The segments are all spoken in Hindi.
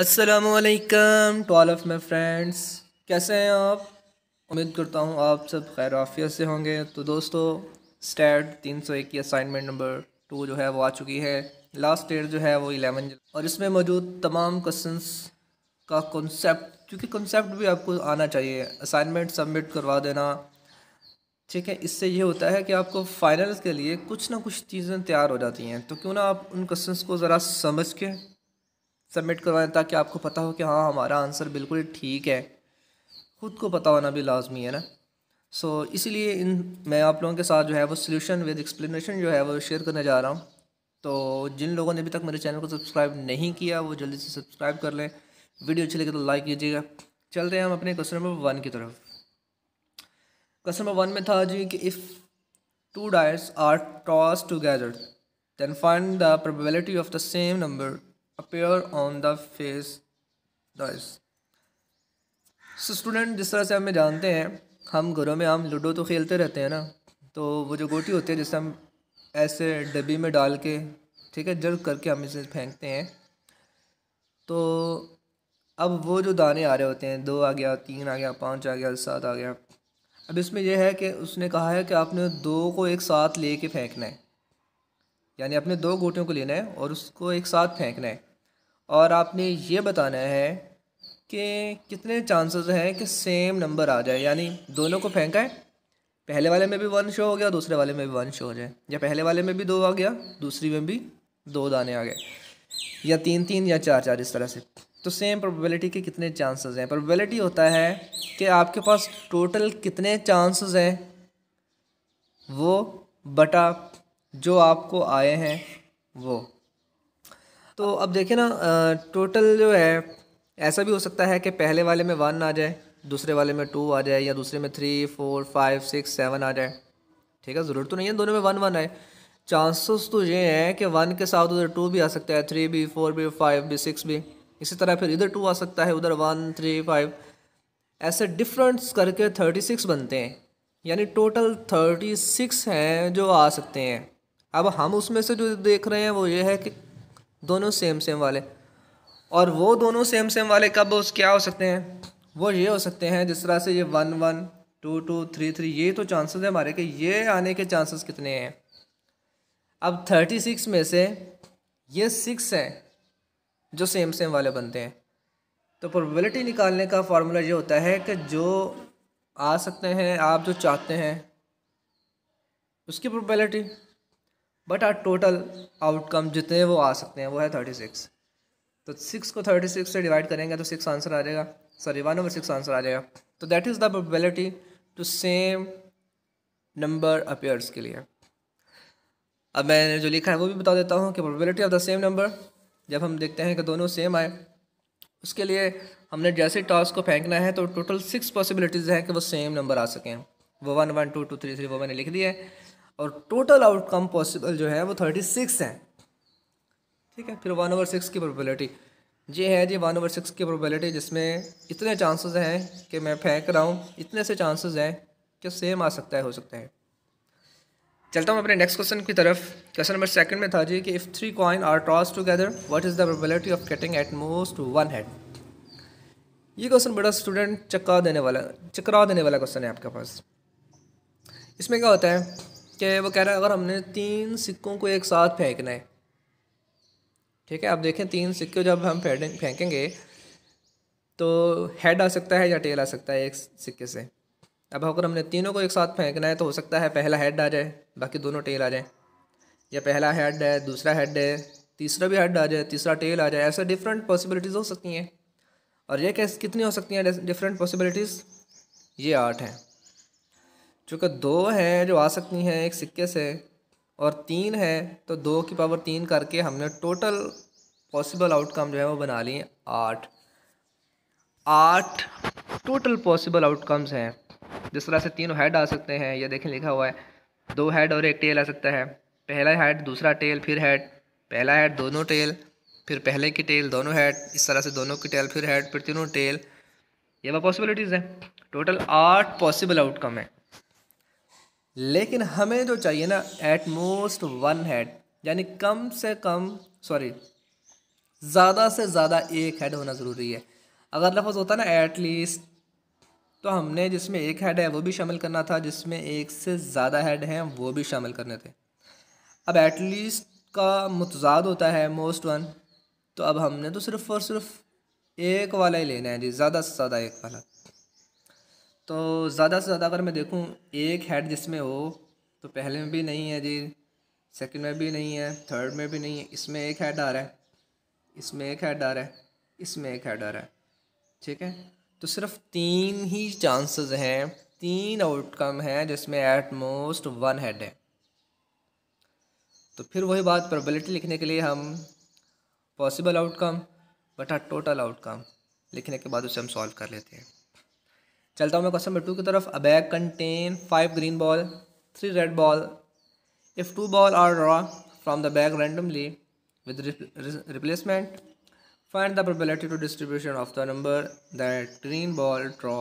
Aslam to all of my friends कैसे हैं आप उम्मीद करता हूँ आप सब खैर आफियत से होंगे तो दोस्तों स्टैट तीन सौ एक की असाइनमेंट नंबर टू जो है वो आ चुकी है लास्ट डेट जो है वो इलेवन और इसमें मौजूद तमाम क्वेश्चंस का कॉन्सेप्ट क्योंकि कॉन्सेप्ट भी आपको आना चाहिए असाइनमेंट सबमिट करवा देना ठीक है इससे ये होता है कि आपको फाइनल्स के लिए कुछ ना कुछ चीज़ें तैयार हो जाती हैं तो क्यों ना आप उन क्वेश्चन को ज़रा समझ के सबमिट करवाएं ताकि आपको पता हो कि हाँ हमारा आंसर बिल्कुल ठीक है ख़ुद को पता होना भी लाजमी है ना सो so, इसीलिए इन मैं आप लोगों के साथ जो है वो सोल्यूशन विद एक्सप्लेनेशन जो है वो शेयर करने जा रहा हूँ तो जिन लोगों ने अभी तक मेरे चैनल को सब्सक्राइब नहीं किया वो जल्दी से सब्सक्राइब कर लें वीडियो अच्छी लगे तो लाइक कीजिएगा चल रहे हैं हम अपने क्वेश्चन नंबर वन की तरफ क्वेश्चन नंबर वन में था जी कि if two dice are toss together then find the probability of the same number appear on the face दस सो स्टूडेंट जिस तरह से हमें जानते हैं हम घरों में हम लूडो तो खेलते रहते हैं ना तो वो जो गोटी होती है जिससे हम ऐसे डब्बी में डाल के ठीक है जर्क करके हम इसे फेंकते हैं तो अब वो जो दाने आ रहे होते हैं दो आ गया तीन आ गया पाँच आ गया सात आ गया अब इसमें यह है कि उसने कहा है कि आपने दो को एक साथ ले के फेंकना है यानी अपने दो गोटियों को लेना है और उसको एक साथ फेंकना है और आपने ये बताना है कि कितने चांसेस हैं कि सेम नंबर आ जाए यानी दोनों को फेंका है पहले वाले में भी वन शो हो गया दूसरे वाले में भी वन शो हो जाए या पहले वाले में भी दो आ गया दूसरी में भी दो दाने आ गए या तीन तीन या चार चार इस तरह से तो सेम प्रोबेबिलिटी के कितने चांसेस हैं प्रोबेबिलिटी होता है कि आपके पास टोटल कितने चांसेस हैं वो बटा जो आपको आए हैं वो तो अब देखिए ना टोटल जो है ऐसा भी हो सकता है कि पहले वाले में वन आ जाए दूसरे वाले में टू आ जाए या दूसरे में three four five six seven आ जाए ठीक है ज़रूरत तो नहीं है दोनों में वन वन आए चांसेस तो ये हैं कि वन के साथ उधर टू भी आ सकता है थ्री भी फोर भी फाइव भी सिक्स भी इसी तरह फिर इधर टू आ सकता है उधर वन थ्री फाइव ऐसे डिफरेंस करके थर्टी सिक्स बनते हैं यानी टोटल थर्टी सिक्स हैं जो आ सकते हैं अब हम उसमें से जो देख रहे हैं वो ये है कि दोनों सेम सेम वाले और वो दोनों सेम सेम वाले कब उस क्या हो सकते हैं वो ये हो सकते हैं जिस तरह से ये one one two two three three ये तो चांसेस है हमारे कि ये आने के चांसेस कितने हैं अब थर्टी सिक्स में से ये सिक्स हैं जो सेम सेम वाले बनते हैं तो प्रोबेबिलिटी निकालने का फार्मूला ये होता है कि जो आ सकते हैं आप जो चाहते हैं उसकी probability but are total outcome जितने वो आ सकते हैं वो है थर्टी सिक्स तो सिक्स को थर्टी सिक्स से डिवाइड करेंगे तो सिक्स आंसर आ जाएगा sorry one over six answer आ जाएगा तो that is the probability to same number appears के लिए अब मैंने जो लिखा है वो भी बता देता हूँ कि probability of the same number जब हम देखते हैं कि दोनों सेम आए उसके लिए हमने जैसे टॉस को फेंकना है तो टोटल सिक्स पॉसिबिलिटीज़ हैं कि वो सेम नंबर आ सकें वो one one two two three three वो मैंने लिख दी है और टोटल आउटकम पॉसिबल जो है वो थर्टी सिक्स हैं ठीक है फिर वन ओवर सिक्स की प्रोबेबिलिटी ये है जी वन ओवर सिक्स की प्रोबेबिलिटी जिसमें इतने चांसेस हैं कि मैं फेंक रहा हूँ इतने से चांसेस हैं कि सेम आ सकता है हो सकता है चलता हूँ अपने नेक्स्ट क्वेश्चन की तरफ क्वेश्चन नंबर सेकंड में था जी कि if three coin are toss together what is the probability of getting at most one head ये क्वेश्चन बड़ा स्टूडेंट चक्का देने वाला चकरा देने वाला क्वेश्चन है आपके पास इसमें क्या होता है कि वो कह रहा है अगर हमने तीन सिक्कों को एक साथ फेंकना है ठीक है आप देखें तीन सिक्के जब हम फेंकेंगे तो हेड आ सकता है या टेल आ सकता है एक सिक्के से अब अगर हमने तीनों को एक साथ फेंकना है तो हो सकता है पहला हेड आ जाए बाकी दोनों टेल आ जाए या पहला हेड है दूसरा हेड है तीसरा भी हेड आ जाए तीसरा टेल आ जाए ऐसे डिफरेंट पॉसिबिलिटीज़ हो सकती हैं और ये कैसे कितनी हो सकती हैं डिफरेंट पॉसिबिलिटीज़ ये आठ हैं चूँकि दो हैं जो आ सकती हैं एक सिक्के से और तीन है तो दो की पावर तीन करके हमने टोटल पॉसिबल आउटकम जो है वो बना लिए आठ आठ टोटल पॉसिबल आउटकम्स हैं जिस तरह से तीन हेड आ सकते हैं या देखें लिखा हुआ है दो हेड और एक टेल आ सकता है पहला हेड दूसरा टेल फिर हेड पहला हेड दोनों टेल फिर पहले की टेल दोनों हेड इस तरह से दोनों की टेल फिर हेड फिर तीनों टेल ये वह पॉसिबिलिटीज़ हैं टोटल आठ पॉसिबल आउटकम है लेकिन हमें जो चाहिए ना एट मोस्ट वन हेड यानी कम से कम सॉरी ज़्यादा से ज़्यादा एक हेड होना ज़रूरी है अगर लफ्ज़ होता ना एट लीस्ट तो हमने जिसमें एक हेड है वो भी शामिल करना था जिसमें एक से ज़्यादा हेड हैं वो भी शामिल करने थे अब एट लीस्ट का मतजाद होता है मोस्ट वन तो अब हमने तो सिर्फ और सिर्फ एक वाला ही लेना है जी ज़्यादा से ज़्यादा एक वाला तो ज़्यादा से ज़्यादा अगर मैं देखूँ एक हेड जिसमें हो तो पहले में भी नहीं है जी सेकंड में भी नहीं है थर्ड में भी नहीं है इसमें एक हेड आ रहा है इसमें एक हेड आ रहा है इसमें एक हेड आ रहा है ठीक है तो सिर्फ तीन ही चांसेस हैं तीन आउटकम हैं जिसमें एट मोस्ट वन हेड है तो फिर वही बात प्रोबेबिलिटी लिखने के लिए हम possible outcome but a total outcome लिखने के बाद उसे हम सॉल्व कर लेते हैं चलता हूँ मैं क्वेश्चन नंबर टू की तरफ a bag contain five green ball three red ball if two ball are draw from the bag randomly with replacement find the probability to distribution of the number that green ball draw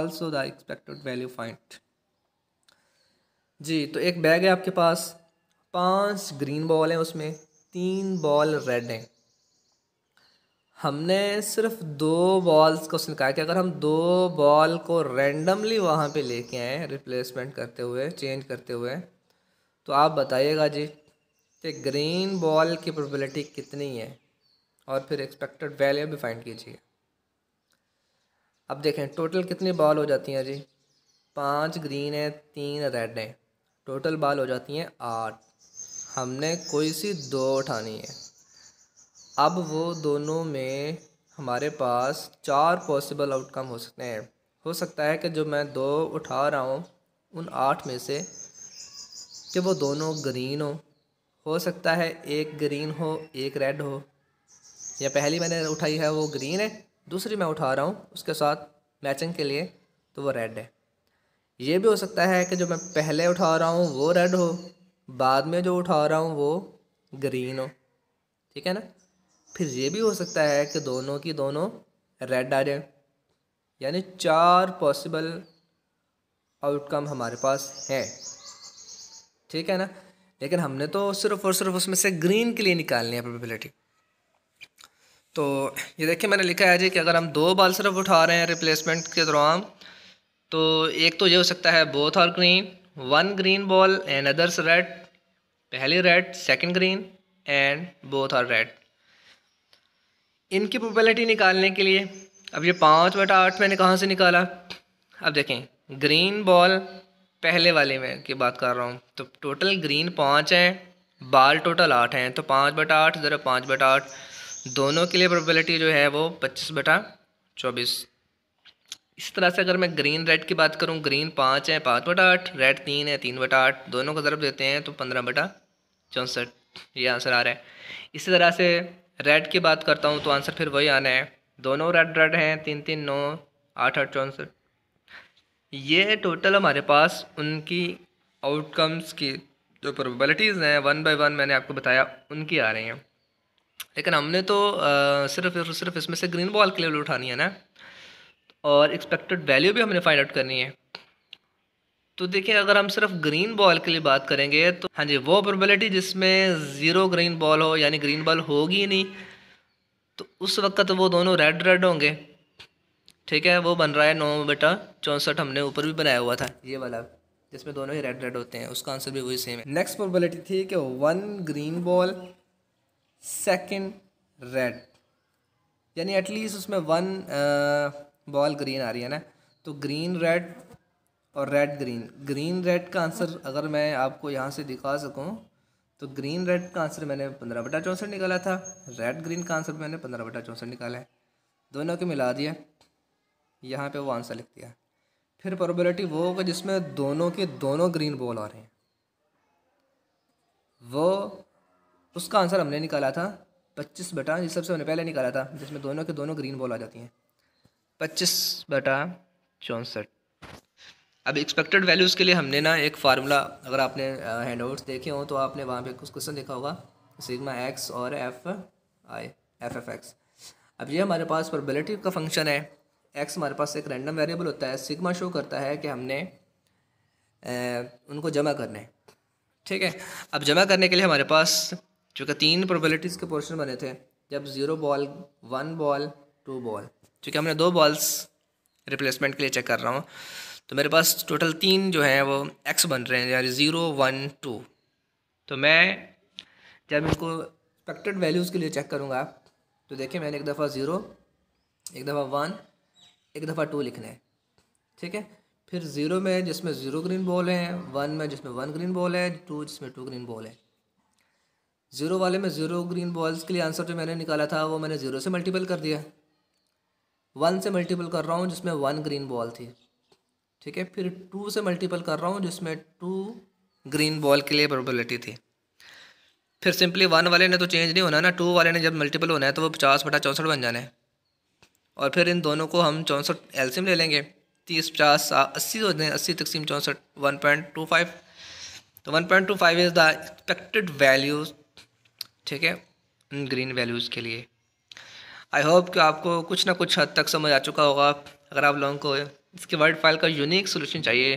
also the expected value find जी तो एक बैग है आपके पास पांच ग्रीन बॉल है उसमें तीन बॉल रेड हैं हमने सिर्फ दो बॉल्स को कहा कि अगर हम दो बॉल को रैंडमली वहाँ पे लेके आए रिप्लेसमेंट करते हुए चेंज करते हुए तो आप बताइएगा जी कि ग्रीन बॉल की प्रोबेबिलिटी कितनी है और फिर एक्सपेक्टेड वैल्यू भी फाइंड कीजिए अब देखें टोटल कितनी बॉल हो जाती हैं जी पाँच ग्रीन है तीन रेड हैं टोटल बॉल हो जाती हैं आठ हमने कोई सी दो उठानी है अब वो दोनों में हमारे पास चार पॉसिबल आउटकम हो सकते हैं हो सकता है कि जो मैं दो उठा रहा हूँ उन आठ में से कि वो दोनों ग्रीन हो हो सकता है एक ग्रीन हो एक रेड हो या पहली मैंने उठाई है वो ग्रीन है दूसरी मैं उठा रहा हूँ उसके साथ मैचिंग के लिए तो वो रेड है ये भी हो सकता है कि जो मैं पहले उठा रहा हूँ वो रेड हो बाद में जो उठा रहा हूँ वो ग्रीन हो ठीक है ना फिर ये भी हो सकता है कि दोनों की दोनों रेड आ जाए यानी चार पॉसिबल आउटकम हमारे पास है ठीक है ना लेकिन हमने तो सिर्फ और सिर्फ उसमें से ग्रीन के लिए निकालनी है प्रोबेबिलिटी तो ये देखिए मैंने लिखा है जी कि अगर हम दो बाल सिर्फ उठा रहे हैं रिप्लेसमेंट के दौरान तो एक तो ये हो सकता है बोथ और green one green ball and others red पहली red second green and both और रेड इनकी प्रोबेबिलिटी निकालने के लिए अब ये पाँच बटा आठ मैंने कहाँ से निकाला अब देखें ग्रीन बॉल पहले वाले में की बात कर रहा हूँ तो टोटल ग्रीन पाँच हैं बाल टोटल आठ हैं तो पाँच बटा आठ ज़रा पाँच बटा आठ दोनों के लिए प्रोबेबिलिटी जो है वो पच्चीस बटा चौबीस इस तरह से अगर मैं ग्रीन रेड की बात करूँ ग्रीन पाँच है पाँच बटा आठ रेड तीन है तीन बटा आठ दोनों को ज़रब देते हैं तो पंद्रह बटा चौंसठ ये आंसर आ रहा है इसी तरह से रेड की बात करता हूँ तो आंसर फिर वही आना है दोनों रेड रेड हैं तीन तीन नौ आठ आठ चौंसठ ये टोटल हमारे पास उनकी आउटकम्स की जो प्रोबेबिलिटीज़ हैं वन बाय वन मैंने आपको बताया उनकी आ रही हैं लेकिन हमने तो आ, सिर्फ सिर्फ इसमें से ग्रीन बॉल के लिए उठानी है ना और एक्सपेक्टेड वैल्यू भी हमने फाइंड आउट करनी है तो देखिए अगर हम सिर्फ ग्रीन बॉल के लिए बात करेंगे तो हाँ जी वो प्रोबेबिलिटी जिसमें ज़ीरो ग्रीन बॉल हो यानी ग्रीन बॉल होगी नहीं तो उस वक्त तो वो दोनों रेड रेड होंगे ठीक है वो बन रहा है नौ बेटा चौंसठ हमने ऊपर भी बनाया हुआ था ये वाला जिसमें दोनों ही रेड रेड होते हैं उसका आंसर भी वही सेम है नेक्स्ट प्रोबेबिलिटी थी कि one green ball second red यानी एटलीस्ट उसमें वन बॉल ग्रीन आ रही है ना तो ग्रीन रेड और रेड ग्रीन ग्रीन रेड का आंसर अगर मैं आपको यहाँ से दिखा सकूँ तो ग्रीन रेड का आंसर मैंने पंद्रह बटा चौंसठ निकाला था रेड ग्रीन का आंसर मैंने पंद्रह बटा चौंसठ निकाला है दोनों के मिला दिए यहाँ पे वो आंसर लिख दिया फिर प्रोबेबिलिटी वो होगा जिसमें दोनों के दोनों ग्रीन बॉल आ रहे हैं वो उसका आंसर हमने निकाला था पच्चीस बटा जिस सबसे हमने पहले निकाला था जिसमें दोनों के दोनों ग्रीन बॉल आ जाती हैं पच्चीस बटा चौंसठ अब एक्सपेक्टेड वैल्यूज़ के लिए हमने ना एक फार्मूला अगर आपने हैंड आउट्स देखे हों तो आपने वहाँ पे कुछ क्वेश्चन देखा होगा सिग्मा एक्स और f i f f x अब ये हमारे पास प्रोबेबिलिटी का फंक्शन है एक्स हमारे पास एक रैंडम वेरिएबल होता है सिग्मा शो करता है कि हमने ए, उनको जमा करना है ठीक है अब जमा करने के लिए हमारे पास चूँकि तीन प्रोबेबिलिटीज़ के पोर्शन बने थे जब zero ball one ball two ball चूँकि हमने दो बॉल्स रिप्लेसमेंट के लिए चेक कर रहा हूँ तो मेरे पास टोटल तीन जो हैं वो एक्स बन रहे हैं यानी ज़ीरो वन टू तो मैं जब इनको एक्सपेक्टेड वैल्यूज़ के लिए चेक करूँगा तो देखिए मैंने एक दफ़ा ज़ीरो एक दफ़ा वन एक दफ़ा टू लिखना है ठीक है फिर ज़ीरो में जिसमें ज़ीरो ग्रीन बॉल है वन में जिसमें वन ग्रीन बॉल है टू जिसमें टू ग्रीन बॉल है ज़ीरो वाले में ज़ीरो ग्रीन बॉल्स के लिए आंसर जो मैंने निकाला था वो मैंने ज़ीरो से मल्टीपल कर दिया वन से मल्टीपल कर रहा हूँ जिसमें वन ग्रीन बॉल थी ठीक है फिर टू से मल्टीपल कर रहा हूँ जिसमें टू ग्रीन बॉल के लिए प्रोबेबिलिटी थी फिर सिंपली वन वाले ने तो चेंज नहीं होना ना टू वाले ने जब मल्टीपल होना है तो वो पचास बटा चौंसठ बन जाना है और फिर इन दोनों को हम चौंसठ एलसीएम ले लेंगे तीस पचास अस्सी हो तो जाए अस्सी तकसीम चौंसठ वन पॉइंट टू फाइव तो one point two five is the expected values ठीक है इन ग्रीन वैल्यूज़ के लिए आई होप कि आपको कुछ ना कुछ हद तक समझ आ चुका होगा अगर आप लोगों को इसके वर्ड फाइल का यूनिक सोल्यूशन चाहिए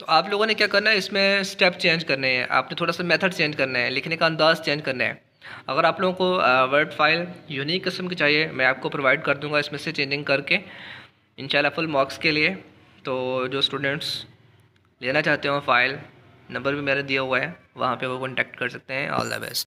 तो आप लोगों ने क्या करना है इसमें स्टेप चेंज करने हैं आपने थोड़ा सा मेथड चेंज करना है लिखने का अंदाज चेंज करना है अगर आप लोगों को वर्ड फाइल यूनिक किस्म की चाहिए मैं आपको प्रोवाइड कर दूंगा इसमें से चेंजिंग करके इन फुल मार्क्स के लिए तो जो स्टूडेंट्स लेना चाहते हो फाइल नंबर भी मेरा दिया हुआ है वहाँ पर वो कॉन्टैक्ट कर सकते हैं ऑल द बेस्ट